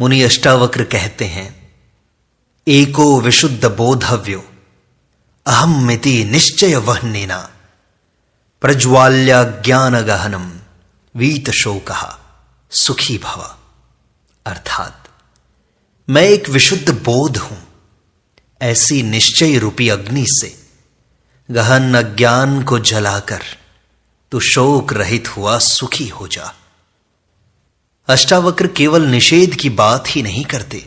मुनि अष्टावक्र कहते हैं एको विशुद्ध बोधव्यो अहम मिति निश्चय वहनीना प्रज्वाल्या ज्ञान गहनम वीत शोक सुखी भव अर्थात मैं एक विशुद्ध बोध हूं ऐसी निश्चय रूपी अग्नि से गहन अज्ञान को जलाकर तू शोक रहित हुआ सुखी हो जा अष्टावक्र केवल निषेध की बात ही नहीं करते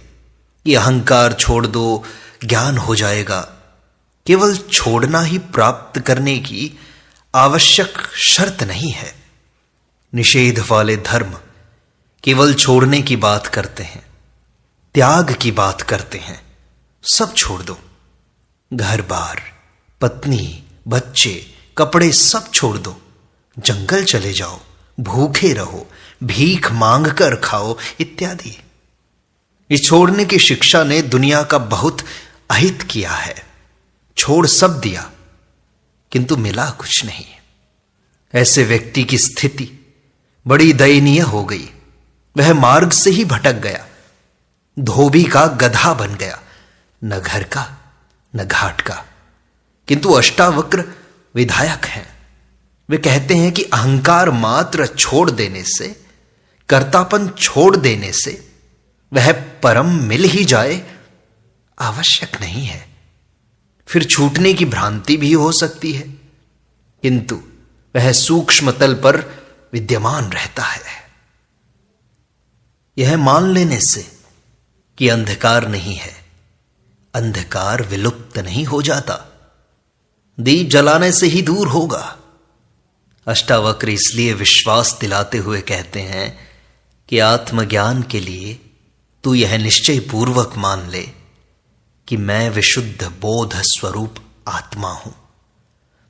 ये अहंकार छोड़ दो ज्ञान हो जाएगा केवल छोड़ना ही प्राप्त करने की आवश्यक शर्त नहीं है निषेध वाले धर्म केवल छोड़ने की बात करते हैं त्याग की बात करते हैं सब छोड़ दो घर बार पत्नी बच्चे कपड़े सब छोड़ दो जंगल चले जाओ भूखे रहो भीख मांग कर खाओ इत्यादि इस छोड़ने की शिक्षा ने दुनिया का बहुत अहित किया है छोड़ सब दिया किंतु मिला कुछ नहीं ऐसे व्यक्ति की स्थिति बड़ी दयनीय हो गई वह मार्ग से ही भटक गया धोबी का गधा बन गया न घर का न घाट का किंतु अष्टावक्र विधायक हैं वे कहते हैं कि अहंकार मात्र छोड़ देने से कर्तापन छोड़ देने से वह परम मिल ही जाए आवश्यक नहीं है फिर छूटने की भ्रांति भी हो सकती है किंतु वह सूक्ष्म तल पर विद्यमान रहता है यह मान लेने से कि अंधकार नहीं है अंधकार विलुप्त नहीं हो जाता दीप जलाने से ही दूर होगा अष्टावक्र इसलिए विश्वास दिलाते हुए कहते हैं कि आत्मज्ञान के लिए तू यह निश्चय पूर्वक मान ले कि मैं विशुद्ध बोध स्वरूप आत्मा हूं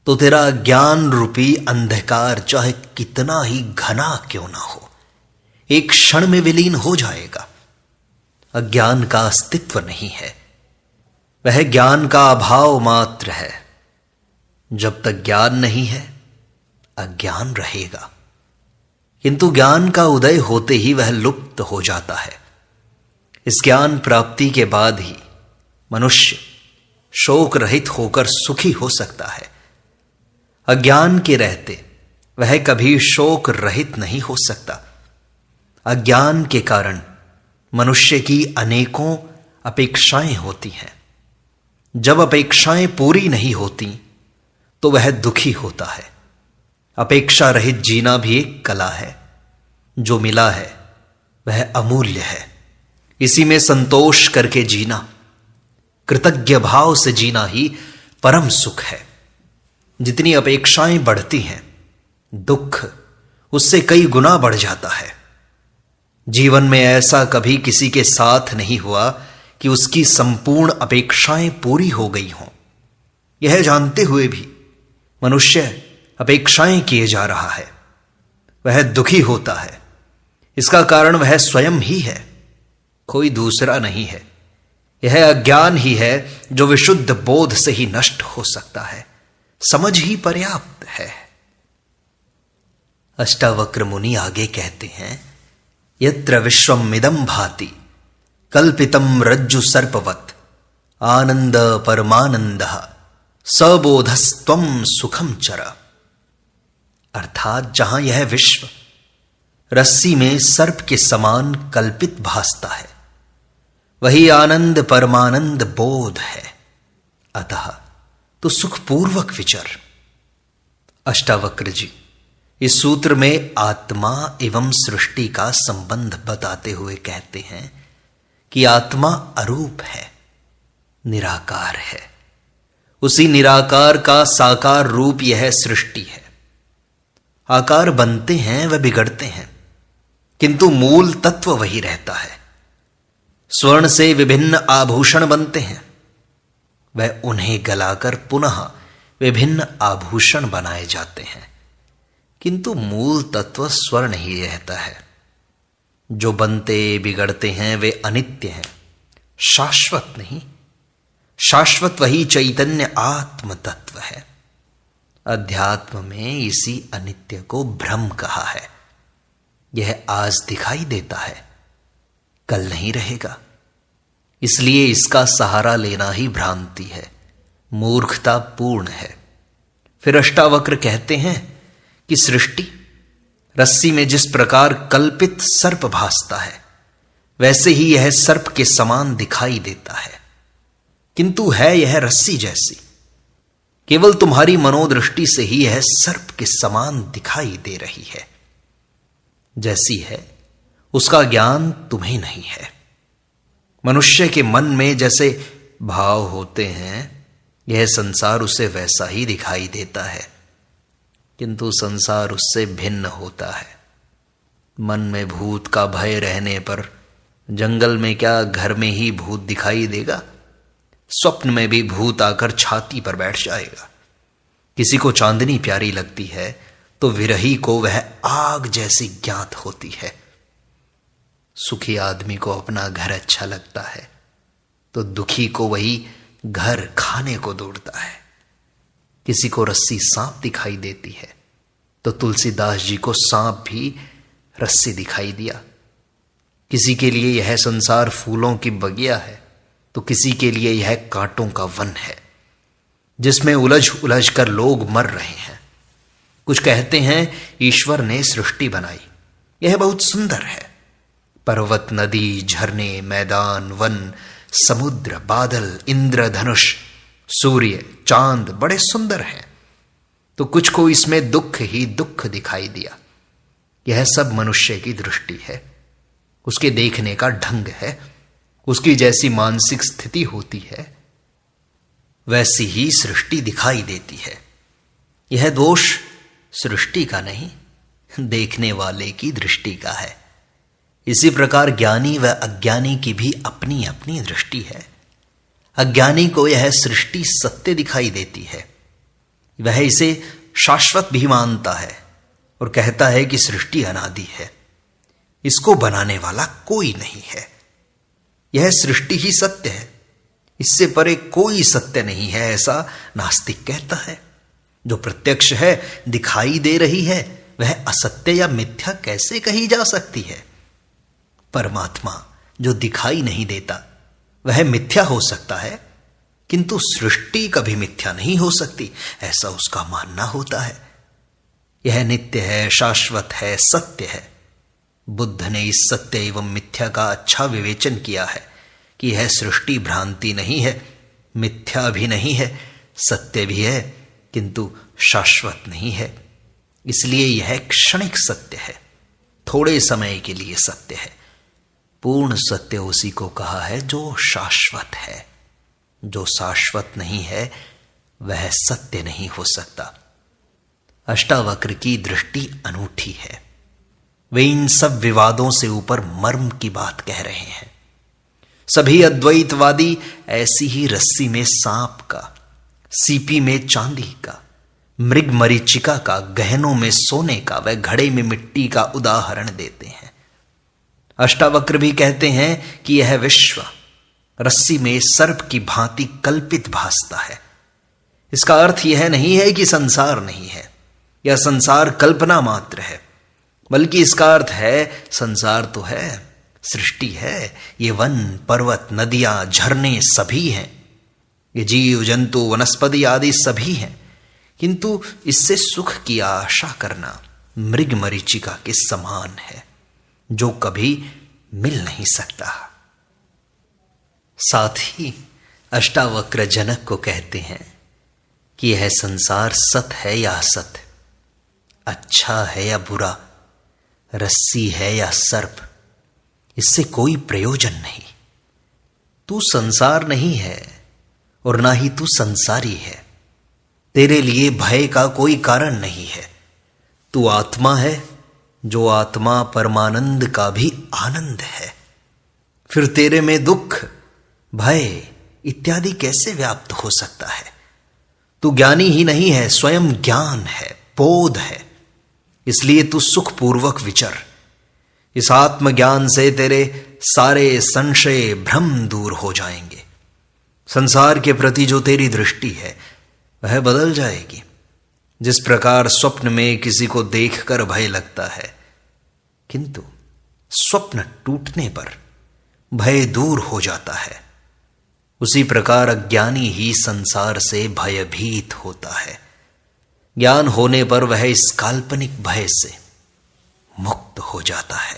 तो तेरा ज्ञान रूपी अंधकार चाहे कितना ही घना क्यों ना हो एक क्षण में विलीन हो जाएगा अज्ञान का अस्तित्व नहीं है वह ज्ञान का अभाव मात्र है जब तक ज्ञान नहीं है अज्ञान रहेगा किंतु ज्ञान का उदय होते ही वह लुप्त हो जाता है इस ज्ञान प्राप्ति के बाद ही मनुष्य शोक रहित होकर सुखी हो सकता है अज्ञान के रहते वह कभी शोक रहित नहीं हो सकता अज्ञान के कारण मनुष्य की अनेकों अपेक्षाएं होती हैं जब अपेक्षाएं पूरी नहीं होती तो वह दुखी होता है अपेक्षा रहित जीना भी एक कला है जो मिला है वह अमूल्य है इसी में संतोष करके जीना कृतज्ञ भाव से जीना ही परम सुख है जितनी अपेक्षाएं बढ़ती हैं दुख उससे कई गुना बढ़ जाता है जीवन में ऐसा कभी किसी के साथ नहीं हुआ कि उसकी संपूर्ण अपेक्षाएं पूरी हो गई हों यह जानते हुए भी मनुष्य अपेक्षाएं किए जा रहा है वह दुखी होता है इसका कारण वह स्वयं ही है कोई दूसरा नहीं है यह अज्ञान ही है जो विशुद्ध बोध से ही नष्ट हो सकता है समझ ही पर्याप्त है अष्टावक्र मुनि आगे कहते हैं यत्र विश्वमिदम भाति कल्पितम रज्जु सर्पवत आनंद परमानंद सबोधस्व सुखम चरा अर्थात जहां यह विश्व रस्सी में सर्प के समान कल्पित भासता है वही आनंद परमानंद बोध है अतः तो सुखपूर्वक विचर अष्टावक्र जी इस सूत्र में आत्मा एवं सृष्टि का संबंध बताते हुए कहते हैं कि आत्मा अरूप है निराकार है उसी निराकार का साकार रूप यह सृष्टि है आकार बनते हैं वह बिगड़ते हैं किंतु मूल तत्व वही रहता है स्वर्ण से विभिन्न आभूषण बनते हैं वह उन्हें गलाकर पुनः विभिन्न आभूषण बनाए जाते हैं किंतु मूल तत्व स्वर्ण ही रहता है जो बनते बिगड़ते हैं वे अनित्य हैं शाश्वत नहीं शाश्वत वही चैतन्य आत्म तत्व है अध्यात्म में इसी अनित्य को भ्रम कहा है यह आज दिखाई देता है कल नहीं रहेगा इसलिए इसका सहारा लेना ही भ्रांति है मूर्खता पूर्ण है फिर अष्टावक्र कहते हैं कि सृष्टि रस्सी में जिस प्रकार कल्पित सर्प भासता है वैसे ही यह सर्प के समान दिखाई देता है किंतु है यह रस्सी जैसी केवल तुम्हारी मनोदृष्टि से ही यह सर्प के समान दिखाई दे रही है जैसी है उसका ज्ञान तुम्हें नहीं है मनुष्य के मन में जैसे भाव होते हैं यह संसार उसे वैसा ही दिखाई देता है किंतु संसार उससे भिन्न होता है मन में भूत का भय रहने पर जंगल में क्या घर में ही भूत दिखाई देगा स्वप्न में भी भूत आकर छाती पर बैठ जाएगा किसी को चांदनी प्यारी लगती है तो विरही को वह आग जैसी ज्ञात होती है सुखी आदमी को अपना घर अच्छा लगता है तो दुखी को वही घर खाने को दौड़ता है किसी को रस्सी सांप दिखाई देती है तो तुलसीदास जी को सांप भी रस्सी दिखाई दिया किसी के लिए यह संसार फूलों की बगिया है तो किसी के लिए यह कांटों का वन है जिसमें उलझ उलझ कर लोग मर रहे हैं कुछ कहते हैं ईश्वर ने सृष्टि बनाई यह बहुत सुंदर है पर्वत नदी झरने मैदान वन समुद्र बादल इंद्रधनुष सूर्य चांद बड़े सुंदर हैं तो कुछ को इसमें दुख ही दुख दिखाई दिया यह सब मनुष्य की दृष्टि है उसके देखने का ढंग है उसकी जैसी मानसिक स्थिति होती है वैसी ही सृष्टि दिखाई देती है यह दोष सृष्टि का नहीं देखने वाले की दृष्टि का है इसी प्रकार ज्ञानी व अज्ञानी की भी अपनी अपनी दृष्टि है अज्ञानी को यह सृष्टि सत्य दिखाई देती है वह इसे शाश्वत भी मानता है और कहता है कि सृष्टि अनादि है इसको बनाने वाला कोई नहीं है यह सृष्टि ही सत्य है इससे परे कोई सत्य नहीं है ऐसा नास्तिक कहता है जो प्रत्यक्ष है दिखाई दे रही है वह असत्य या मिथ्या कैसे कही जा सकती है परमात्मा जो दिखाई नहीं देता वह मिथ्या हो सकता है किंतु सृष्टि कभी मिथ्या नहीं हो सकती ऐसा उसका मानना होता है यह नित्य है शाश्वत है सत्य है बुद्ध ने इस सत्य एवं मिथ्या का अच्छा विवेचन किया है कि यह सृष्टि भ्रांति नहीं है मिथ्या भी नहीं है सत्य भी है किंतु शाश्वत नहीं है इसलिए यह क्षणिक सत्य है थोड़े समय के लिए सत्य है पूर्ण सत्य उसी को कहा है जो शाश्वत है जो शाश्वत नहीं है वह सत्य नहीं हो सकता अष्टावक्र की दृष्टि अनूठी है वे इन सब विवादों से ऊपर मर्म की बात कह रहे हैं सभी अद्वैतवादी ऐसी ही रस्सी में सांप का सीपी में चांदी का मृग मरीचिका का गहनों में सोने का व घड़े में मिट्टी का उदाहरण देते हैं अष्टावक्र भी कहते हैं कि यह विश्व रस्सी में सर्प की भांति कल्पित भासता है इसका अर्थ यह नहीं है कि संसार नहीं है यह संसार कल्पना मात्र है बल्कि इसका अर्थ है संसार तो है सृष्टि है ये वन पर्वत नदियां झरने सभी हैं ये जीव जंतु वनस्पति आदि सभी हैं किंतु इससे सुख की आशा करना मृग मरीचिका के समान है जो कभी मिल नहीं सकता साथ ही अष्टावक्र जनक को कहते हैं कि यह संसार सत है या असत अच्छा है या बुरा रस्सी है या सर्प इससे कोई प्रयोजन नहीं तू संसार नहीं है और ना ही तू संसारी है तेरे लिए भय का कोई कारण नहीं है तू आत्मा है जो आत्मा परमानंद का भी आनंद है फिर तेरे में दुख भय इत्यादि कैसे व्याप्त हो सकता है तू ज्ञानी ही नहीं है स्वयं ज्ञान है बोध है इसलिए तू सुखपूर्वक विचर इस आत्मज्ञान से तेरे सारे संशय भ्रम दूर हो जाएंगे संसार के प्रति जो तेरी दृष्टि है वह बदल जाएगी जिस प्रकार स्वप्न में किसी को देखकर भय लगता है किंतु स्वप्न टूटने पर भय दूर हो जाता है उसी प्रकार अज्ञानी ही संसार से भयभीत होता है ज्ञान होने पर वह इस काल्पनिक भय से मुक्त हो जाता है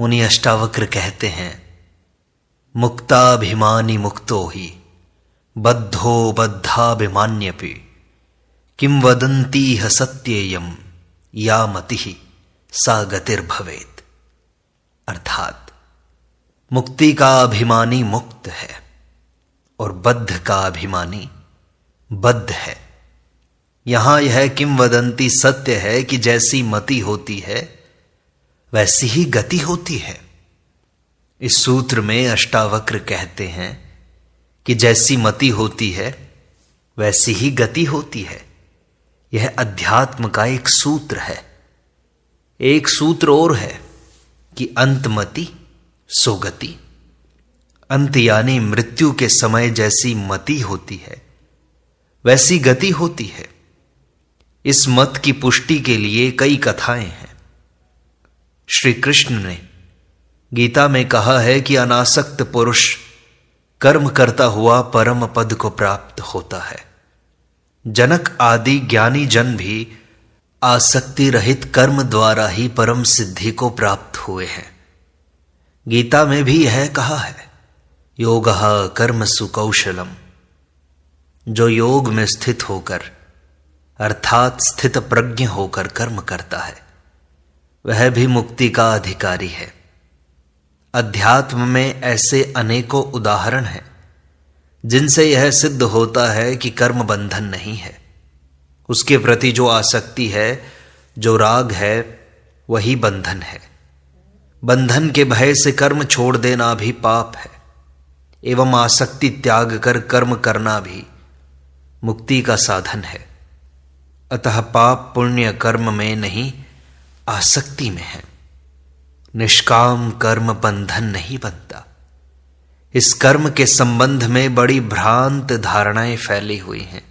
मुनि अष्टावक्र कहते हैं मुक्ताभिमानी मुक्तो ही बद्धो बद्धाभिमान्यपि किम वदंती ह सत्येयम या मति सा गतिर्भवेत अर्थात मुक्ति का अभिमानी मुक्त है और बद्ध का अभिमानी बद्ध है यहां यह किम वदंती सत्य है कि जैसी मति होती है वैसी ही गति होती है इस सूत्र में अष्टावक्र कहते हैं कि जैसी मति होती है वैसी ही गति होती है यह अध्यात्म का एक सूत्र है एक सूत्र और है कि अंतमति सोगति अंत यानी मृत्यु के समय जैसी मति होती है वैसी गति होती है इस मत की पुष्टि के लिए कई कथाएं हैं श्री कृष्ण ने गीता में कहा है कि अनासक्त पुरुष कर्म करता हुआ परम पद को प्राप्त होता है जनक आदि ज्ञानी जन भी आसक्ति रहित कर्म द्वारा ही परम सिद्धि को प्राप्त हुए हैं गीता में भी यह कहा है योग कर्म सुकौशलम जो योग में स्थित होकर अर्थात स्थित प्रज्ञ होकर कर्म करता है वह भी मुक्ति का अधिकारी है अध्यात्म में ऐसे अनेकों उदाहरण हैं जिनसे यह सिद्ध होता है कि कर्म बंधन नहीं है उसके प्रति जो आसक्ति है जो राग है वही बंधन है बंधन के भय से कर्म छोड़ देना भी पाप है एवं आसक्ति त्याग कर कर्म करना भी मुक्ति का साधन है अतः पाप पुण्य कर्म में नहीं आसक्ति में है निष्काम कर्म बंधन नहीं बनता इस कर्म के संबंध में बड़ी भ्रांत धारणाएं फैली हुई हैं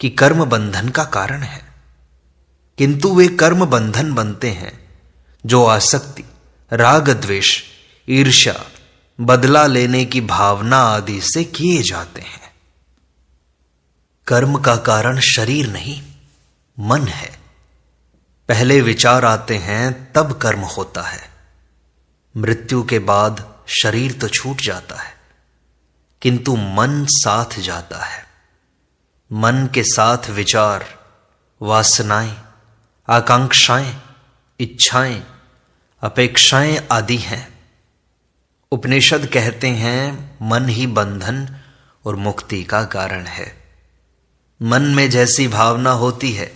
कि कर्म बंधन का कारण है किंतु वे कर्म बंधन बनते हैं जो आसक्ति राग द्वेष ईर्ष्या बदला लेने की भावना आदि से किए जाते हैं कर्म का कारण शरीर नहीं मन है पहले विचार आते हैं तब कर्म होता है मृत्यु के बाद शरीर तो छूट जाता है किंतु मन साथ जाता है मन के साथ विचार वासनाएं आकांक्षाएं इच्छाएं अपेक्षाएं आदि हैं उपनिषद कहते हैं मन ही बंधन और मुक्ति का कारण है मन में जैसी भावना होती है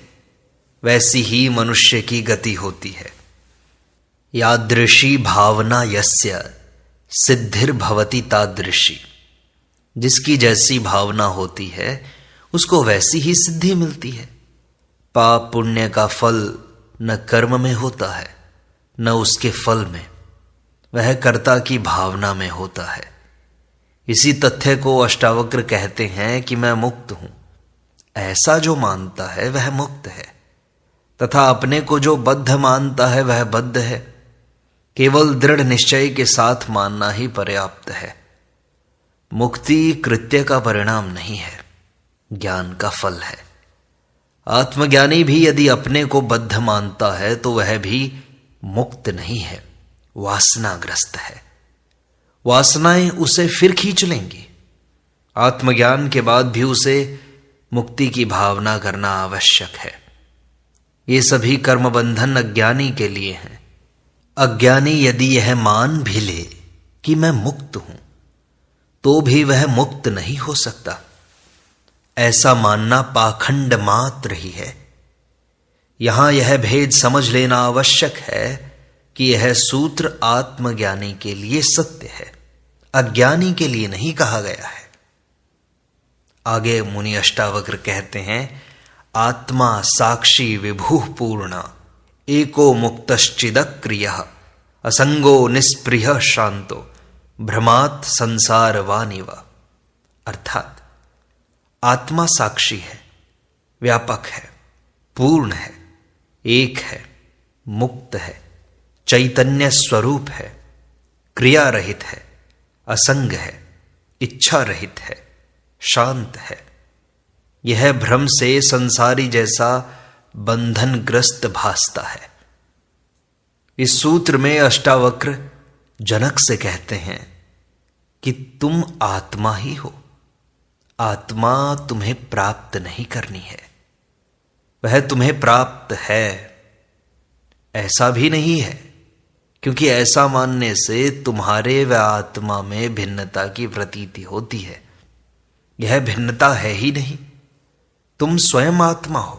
वैसी ही मनुष्य की गति होती है यादृशी भावना यस्य सिद्धिर्भवती तादृशी जिसकी जैसी भावना होती है उसको वैसी ही सिद्धि मिलती है पाप पुण्य का फल न कर्म में होता है न उसके फल में वह कर्ता की भावना में होता है इसी तथ्य को अष्टावक्र कहते हैं कि मैं मुक्त हूं ऐसा जो मानता है वह मुक्त है तथा अपने को जो बद्ध मानता है वह बद्ध है केवल दृढ़ निश्चय के साथ मानना ही पर्याप्त है मुक्ति कृत्य का परिणाम नहीं है ज्ञान का फल है आत्मज्ञानी भी यदि अपने को बद्ध मानता है तो वह भी मुक्त नहीं है वासनाग्रस्त है वासनाएं उसे फिर खींच लेंगी आत्मज्ञान के बाद भी उसे मुक्ति की भावना करना आवश्यक है ये सभी कर्म बंधन अज्ञानी के लिए हैं अज्ञानी यदि यह मान भी ले कि मैं मुक्त हूं तो भी वह मुक्त नहीं हो सकता ऐसा मानना पाखंड मात्र ही है यहां यह भेद समझ लेना आवश्यक है कि यह सूत्र आत्मज्ञानी के लिए सत्य है अज्ञानी के लिए नहीं कहा गया है आगे मुनि अष्टावक्र कहते हैं आत्मा साक्षी विभू पूर्ण एको क्रिय असंगो निष्प्रिय शांतो भ्रमात संसार वानिव अर्थात आत्मा साक्षी है व्यापक है पूर्ण है एक है मुक्त है चैतन्य स्वरूप है क्रिया रहित है असंग है इच्छा रहित है शांत है यह भ्रम से संसारी जैसा बंधनग्रस्त भासता है इस सूत्र में अष्टावक्र जनक से कहते हैं कि तुम आत्मा ही हो आत्मा तुम्हें प्राप्त नहीं करनी है वह तुम्हें प्राप्त है ऐसा भी नहीं है क्योंकि ऐसा मानने से तुम्हारे व आत्मा में भिन्नता की प्रतीति होती है यह भिन्नता है ही नहीं तुम स्वयं आत्मा हो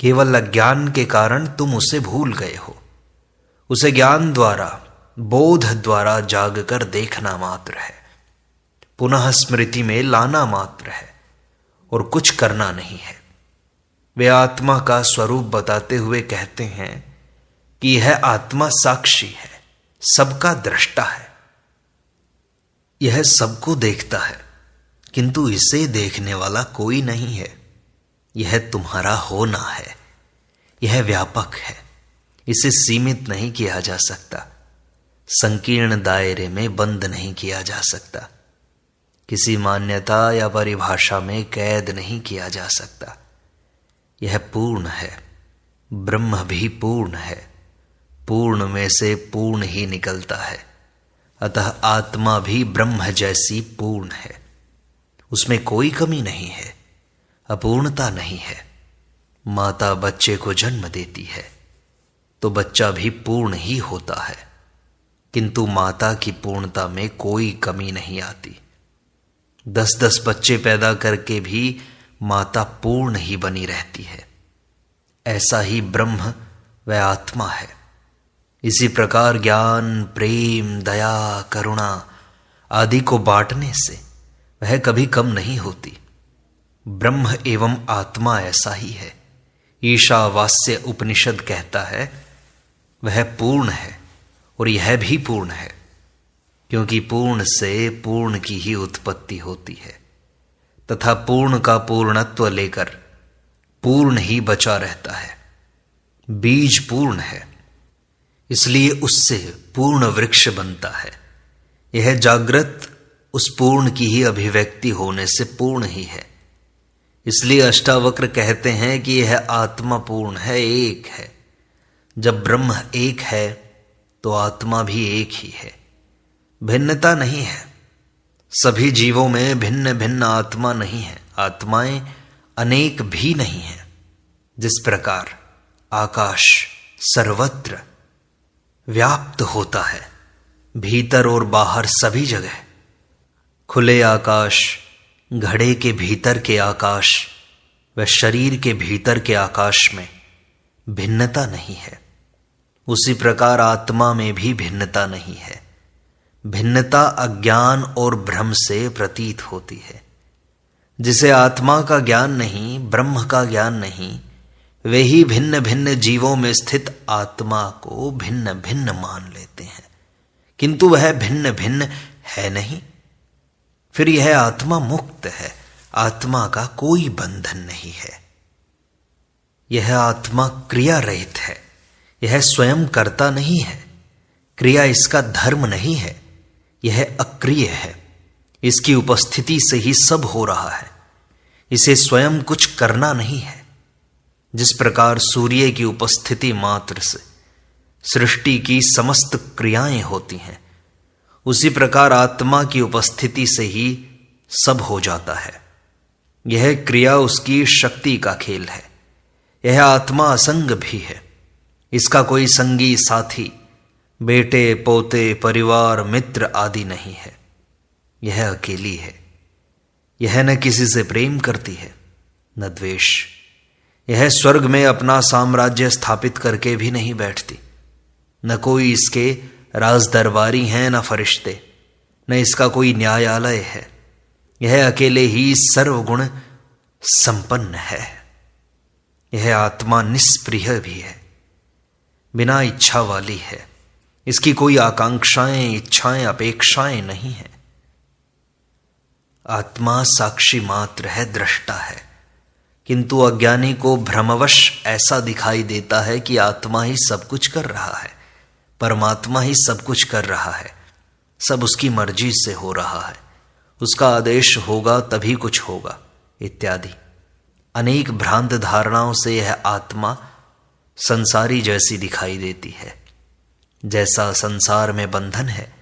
केवल अज्ञान के कारण तुम उसे भूल गए हो उसे ज्ञान द्वारा बोध द्वारा जाग कर देखना मात्र है पुनः स्मृति में लाना मात्र है और कुछ करना नहीं है वे आत्मा का स्वरूप बताते हुए कहते हैं कि यह आत्मा साक्षी है सबका दृष्टा है यह सबको देखता है किंतु इसे देखने वाला कोई नहीं है यह तुम्हारा होना है यह व्यापक है इसे सीमित नहीं किया जा सकता संकीर्ण दायरे में बंद नहीं किया जा सकता किसी मान्यता या परिभाषा में कैद नहीं किया जा सकता यह पूर्ण है ब्रह्म भी पूर्ण है पूर्ण में से पूर्ण ही निकलता है अतः आत्मा भी ब्रह्म जैसी पूर्ण है उसमें कोई कमी नहीं है अपूर्णता नहीं है माता बच्चे को जन्म देती है तो बच्चा भी पूर्ण ही होता है किंतु माता की पूर्णता में कोई कमी नहीं आती दस दस बच्चे पैदा करके भी माता पूर्ण ही बनी रहती है ऐसा ही ब्रह्म व आत्मा है इसी प्रकार ज्ञान प्रेम दया करुणा आदि को बांटने से वह कभी कम नहीं होती ब्रह्म एवं आत्मा ऐसा ही है ईशावास्य उपनिषद कहता है वह पूर्ण है और यह भी पूर्ण है क्योंकि पूर्ण से पूर्ण की ही उत्पत्ति होती है तथा पूर्ण का पूर्णत्व लेकर पूर्ण ही बचा रहता है बीज पूर्ण है इसलिए उससे पूर्ण वृक्ष बनता है यह जागृत उस पूर्ण की ही अभिव्यक्ति होने से पूर्ण ही है इसलिए अष्टावक्र कहते हैं कि यह आत्मा पूर्ण है एक है जब ब्रह्म एक है तो आत्मा भी एक ही है भिन्नता नहीं है सभी जीवों में भिन्न भिन्न आत्मा नहीं है आत्माएं अनेक भी नहीं है जिस प्रकार आकाश सर्वत्र व्याप्त होता है भीतर और बाहर सभी जगह खुले आकाश घड़े के भीतर के आकाश व शरीर के भीतर के आकाश में भिन्नता नहीं है उसी प्रकार आत्मा में भी भिन्नता नहीं है भिन्नता अज्ञान और भ्रम से प्रतीत होती है जिसे आत्मा का ज्ञान नहीं ब्रह्म का ज्ञान नहीं वे ही भिन्न भिन्न जीवों में स्थित आत्मा को भिन्न भिन्न मान लेते हैं किंतु वह भिन्न भिन्न है नहीं फिर यह आत्मा मुक्त है आत्मा का कोई बंधन नहीं है यह आत्मा क्रिया रहित है यह स्वयं करता नहीं है क्रिया इसका धर्म नहीं है यह अक्रिय है इसकी उपस्थिति से ही सब हो रहा है इसे स्वयं कुछ करना नहीं है जिस प्रकार सूर्य की उपस्थिति मात्र से सृष्टि की समस्त क्रियाएं होती हैं उसी प्रकार आत्मा की उपस्थिति से ही सब हो जाता है यह क्रिया उसकी शक्ति का खेल है यह आत्मा असंग भी है इसका कोई संगी साथी बेटे पोते परिवार मित्र आदि नहीं है यह अकेली है यह न किसी से प्रेम करती है न द्वेष यह स्वर्ग में अपना साम्राज्य स्थापित करके भी नहीं बैठती न कोई इसके राज दरबारी हैं ना फरिश्ते न इसका कोई न्यायालय है यह अकेले ही सर्वगुण संपन्न है यह आत्मा निष्प्रिय भी है बिना इच्छा वाली है इसकी कोई आकांक्षाएं इच्छाएं अपेक्षाएं नहीं है आत्मा साक्षी मात्र है दृष्टा है किंतु अज्ञानी को भ्रमवश ऐसा दिखाई देता है कि आत्मा ही सब कुछ कर रहा है परमात्मा ही सब कुछ कर रहा है सब उसकी मर्जी से हो रहा है उसका आदेश होगा तभी कुछ होगा इत्यादि अनेक भ्रांत धारणाओं से यह आत्मा संसारी जैसी दिखाई देती है जैसा संसार में बंधन है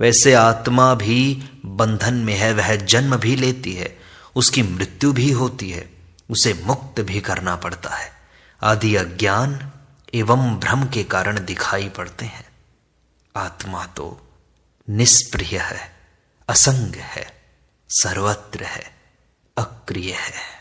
वैसे आत्मा भी बंधन में है वह जन्म भी लेती है उसकी मृत्यु भी होती है उसे मुक्त भी करना पड़ता है आदि अज्ञान एवं भ्रम के कारण दिखाई पड़ते हैं आत्मा तो निष्प्रिय है असंग है सर्वत्र है अक्रिय है